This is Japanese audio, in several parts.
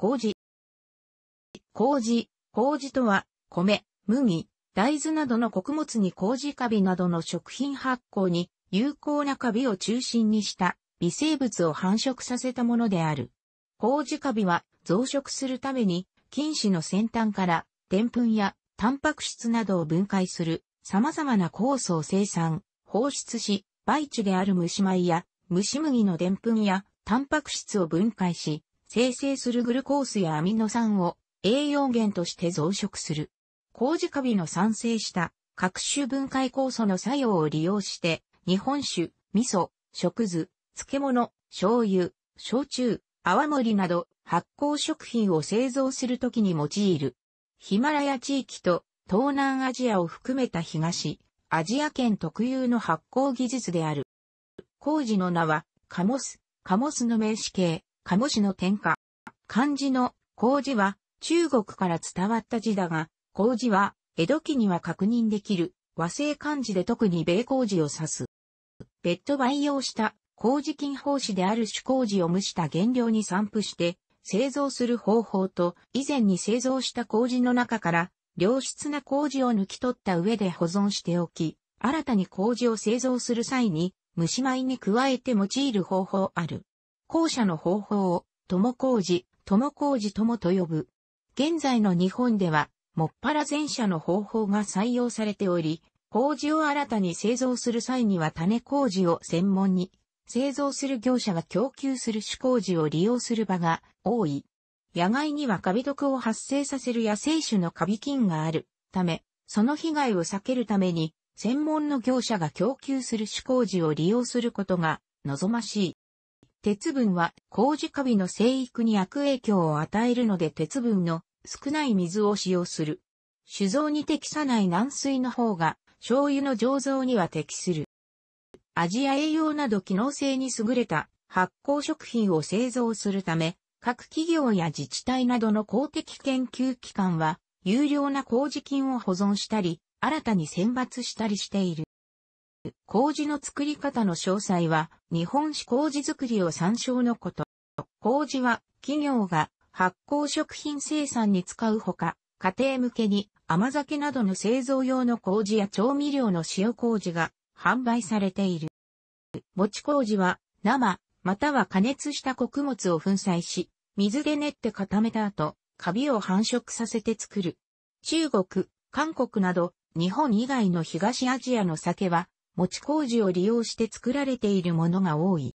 麹。麹、麹とは、米、麦、大豆などの穀物に麹カビなどの食品発酵に有効なカビを中心にした微生物を繁殖させたものである。麹カビは増殖するために菌糸の先端からでんぷんやタンパク質などを分解する様々な酵素を生産、放出し、培地である蒸し米や蒸し麦のでんぷんやタンパク質を分解し、生成するグルコースやアミノ酸を栄養源として増殖する。麹カビの産生した各種分解酵素の作用を利用して、日本酒、味噌、食酢、漬物、醤油、焼酎、泡盛など発酵食品を製造するときに用いる。ヒマラヤ地域と東南アジアを含めた東、アジア圏特有の発酵技術である。工事の名は、カモス、カモスの名詞形、鴨市の天下。漢字の麹は中国から伝わった字だが、麹は江戸期には確認できる和製漢字で特に米麹を指す。別途培養した麹菌胞子である種麹を蒸した原料に散布して製造する方法と以前に製造した麹の中から良質な麹を抜き取った上で保存しておき、新たに麹を製造する際に蒸し米に加えて用いる方法ある。後者の方法を、友工事、友工事ともと呼ぶ。現在の日本では、もっぱら前者の方法が採用されており、事を新たに製造する際には種事を専門に、製造する業者が供給する工事を利用する場が多い。野外にはカビ毒を発生させる野生種のカビ菌があるため、その被害を避けるために、専門の業者が供給する工事を利用することが望ましい。鉄分は麹カビの生育に悪影響を与えるので鉄分の少ない水を使用する。酒造に適さない軟水の方が醤油の醸造には適する。味や栄養など機能性に優れた発酵食品を製造するため、各企業や自治体などの公的研究機関は、有料な麹菌を保存したり、新たに選抜したりしている。麹の作り方の詳細は、日本史麹作りを参照のこと。麹は、企業が発酵食品生産に使うほか、家庭向けに甘酒などの製造用の麹や調味料の塩麹が販売されている。餅麹は生、または加熱した穀物を粉砕し、水で練って固めた後、カビを繁殖させて作る。中国、韓国など日本以外の東アジアの酒は持ち工事を利用して作られているものが多い。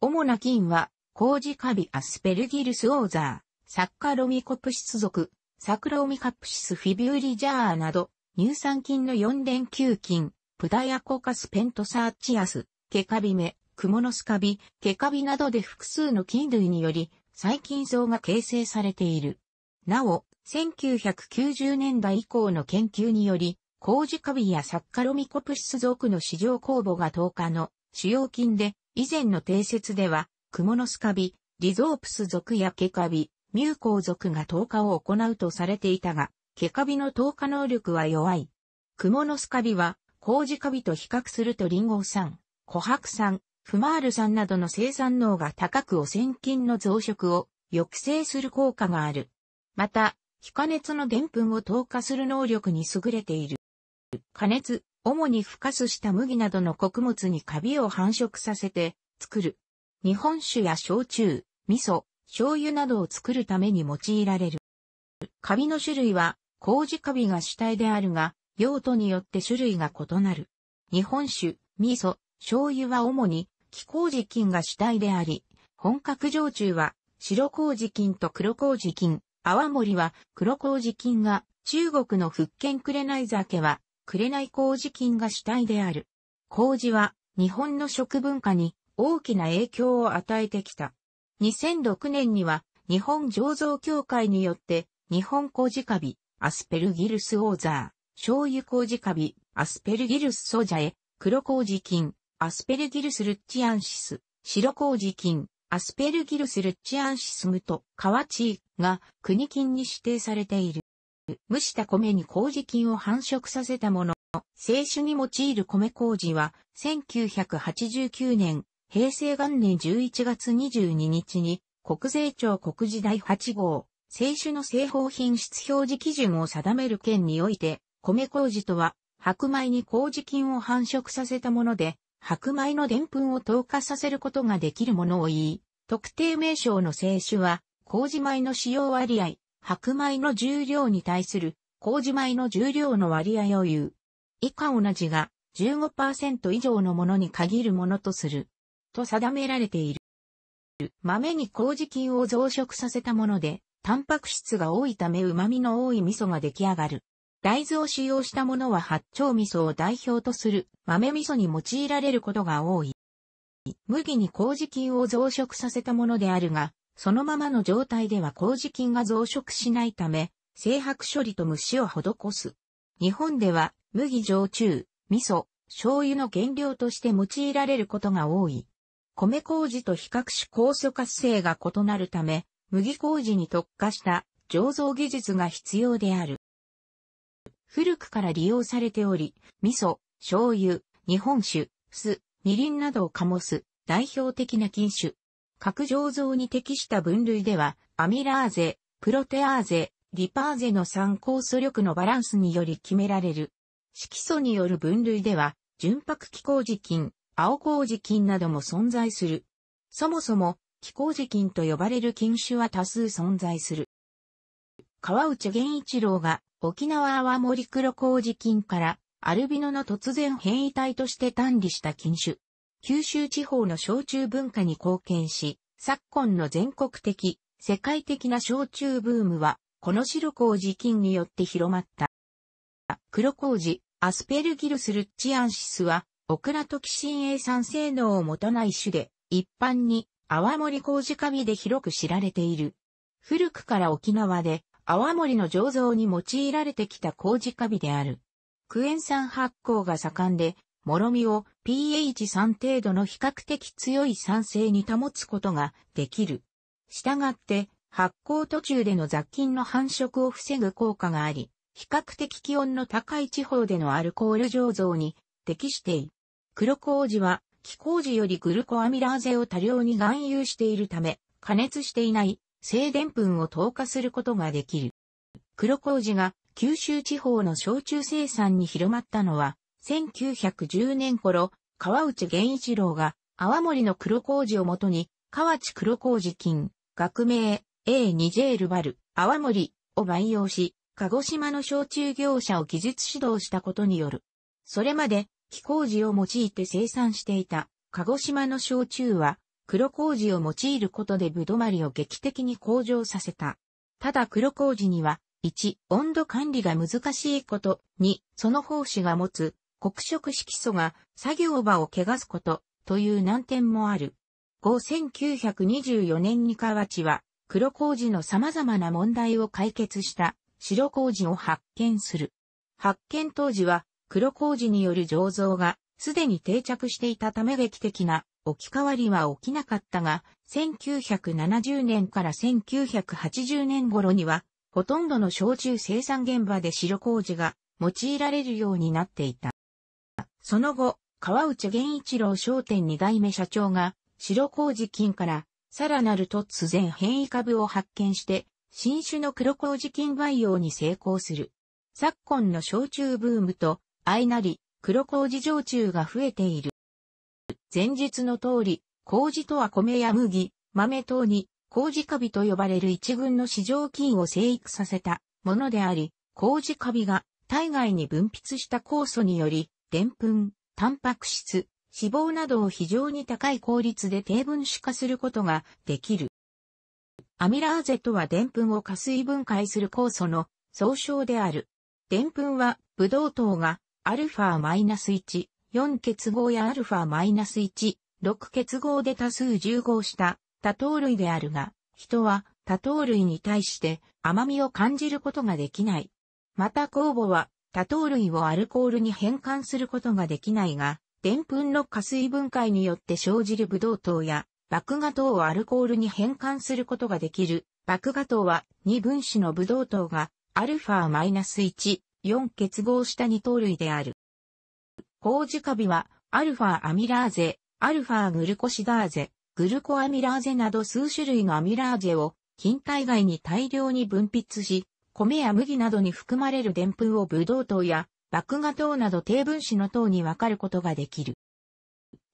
主な菌は、工事カビアスペルギルスオーザー、サッカロミコプシス属、サクロミカプシスフィビューリジャーなど、乳酸菌の4連球菌、プダヤコカスペントサーチアス、ケカビメ、クモノスカビ、ケカビなどで複数の菌類により、細菌層が形成されている。なお、1990年代以降の研究により、ウジカビやサッカロミコプシス属の市場公募が10日の主要菌で、以前の定説では、クモノスカビ、リゾープス属やケカビ、ミューコウ属が10日を行うとされていたが、ケカビの10日能力は弱い。クモノスカビは、ウジカビと比較するとリンゴ酸、琥珀酸、フマール酸などの生産能が高く汚染菌の増殖を抑制する効果がある。また、非加熱の澱粉を透過する能力に優れている。加熱、主に孵化すした麦などの穀物にカビを繁殖させて作る。日本酒や焼酎、味噌、醤油などを作るために用いられる。カビの種類は、麹カビが主体であるが、用途によって種類が異なる。日本酒、味噌、醤油は主に、気麹菌が主体であり、本格焼酎は、白麹菌と黒麹菌、泡盛は黒麹菌が、中国の福建紅酒は紅麹菌が主体である。麹は日本の食文化に大きな影響を与えてきた。2006年には日本醸造協会によって日本麹カビ、アスペルギルスオーザー、醤油麹カビ、アスペルギルスソジャエ、黒麹菌、アスペルギルスルッチアンシス、白麹菌、アスペルギルスルッチアンシスムと、カワチーが国菌に指定されている。蒸した米に麹菌を繁殖させたもの。清酒に用いる米麹は、1989年、平成元年11月22日に、国税庁国時第8号、清酒の製法品質表示基準を定める件において、米麹とは、白米に麹菌を繁殖させたもので、白米の澱粉を透過させることができるものを言い、特定名称の清酒は、麹米の使用割合、白米の重量に対する麹米の重量の割合を言う。以下同じが15%以上のものに限るものとする。と定められている。豆に麹菌を増殖させたもので、タンパク質が多いため旨味の多い味噌が出来上がる。大豆を使用したものは八丁味噌を代表とする豆味噌に用いられることが多い。麦に麹菌を増殖させたものであるが、そのままの状態では麹菌が増殖しないため、生白処理と蒸しを施す。日本では、麦焼酎、味噌、醤油の原料として用いられることが多い。米麹と比較し酵素活性が異なるため、麦麹に特化した醸造技術が必要である。古くから利用されており、味噌、醤油、日本酒、酢、りんなどを醸す代表的な菌種、核醸造に適した分類では、アミラーゼ、プロテアーゼ、リパーゼの3酵素力のバランスにより決められる。色素による分類では、純白気候時菌、青麹菌なども存在する。そもそも、気麹菌と呼ばれる菌種は多数存在する。川内源一郎が沖縄泡森黒麹菌からアルビノの突然変異体として単理した菌種。九州地方の焼酎文化に貢献し、昨今の全国的、世界的な焼酎ブームは、この白麹菌によって広まった。黒麹、アスペルギルス・ルッチアンシスは、オクラトキシン A 酸性能を持たない種で、一般に泡盛麹カビで広く知られている。古くから沖縄で泡盛の醸造に用いられてきた麹カビである。クエン酸発酵が盛んで、もろみを pH3 程度の比較的強い酸性に保つことができる。したがって、発酵途中での雑菌の繁殖を防ぐ効果があり、比較的気温の高い地方でのアルコール醸造に適している。黒麹は、気麹よりグルコアミラーゼを多量に含有しているため、加熱していない静電粉を透過することができる。黒麹が九州地方の焼酎生産に広まったのは、1910年頃、川内源一郎が、泡盛の黒麹をもとに、河内黒麹菌、学名、a 2ールバル、泡盛を培養し、鹿児島の焼酎業者を技術指導したことによる。それまで、気麹を用いて生産していた、鹿児島の焼酎は、黒麹を用いることでぶどまりを劇的に向上させた。ただ黒麹には、1、温度管理が難しいこと、2、その奉仕が持つ黒色色素が作業場を汚すことという難点もある。1924年に河内は黒麹の様々な問題を解決した白麹を発見する。発見当時は黒麹による醸造がすでに定着していたため劇的な置き換わりは起きなかったが、1970年から1980年頃には、ほとんどの焼酎生産現場で白麹が用いられるようになっていた。その後、川内源一郎商店二代目社長が、白麹菌から、さらなる突然変異株を発見して、新種の黒麹菌培養に成功する。昨今の焼酎ブームと、相なり、黒麹焼酎が増えている。前述の通り、麹とは米や麦、豆等に、麹カビと呼ばれる一群の市場菌を生育させたものであり、麹カビが体外に分泌した酵素によりでんぷん、タンパク質、脂肪などを非常に高い効率で低分子化することができる。アミラーゼとはでんぷんを加水分解する酵素の総称である。でんぷんは、ブドウ糖が、アルファ -1、4結合やアルファ -1、6結合で多数重合した多糖類であるが、人は多糖類に対して甘みを感じることができない。また酵母は多糖類をアルコールに変換することができないが、でんぷんの加水分解によって生じるブドウ糖や、麦芽糖をアルコールに変換することができる。麦芽糖は2分子のブドウ糖が、アルファ -1、4結合した2糖類である。麹カビは、アルファアミラーゼ、アルファグルコシダーゼ、グルコアミラーゼなど数種類のアミラーゼを、菌体外に大量に分泌し、米や麦などに含まれるデンプンをブドウ糖や麦芽糖など低分子の糖に分かることができる。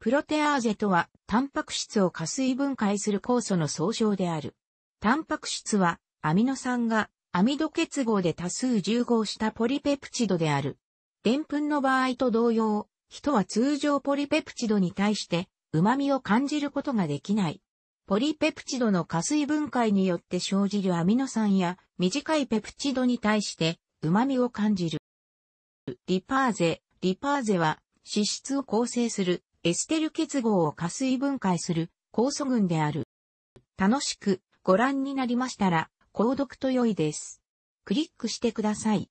プロテアーゼとは、タンパク質を加水分解する酵素の総称である。タンパク質は、アミノ酸がアミド結合で多数重合したポリペプチドである。デンプンの場合と同様、人は通常ポリペプチドに対して、旨味を感じることができない。ポリペプチドの加水分解によって生じるアミノ酸や短いペプチドに対して旨味を感じる。リパーゼ、リパーゼは脂質を構成するエステル結合を加水分解する酵素群である。楽しくご覧になりましたら購読と良いです。クリックしてください。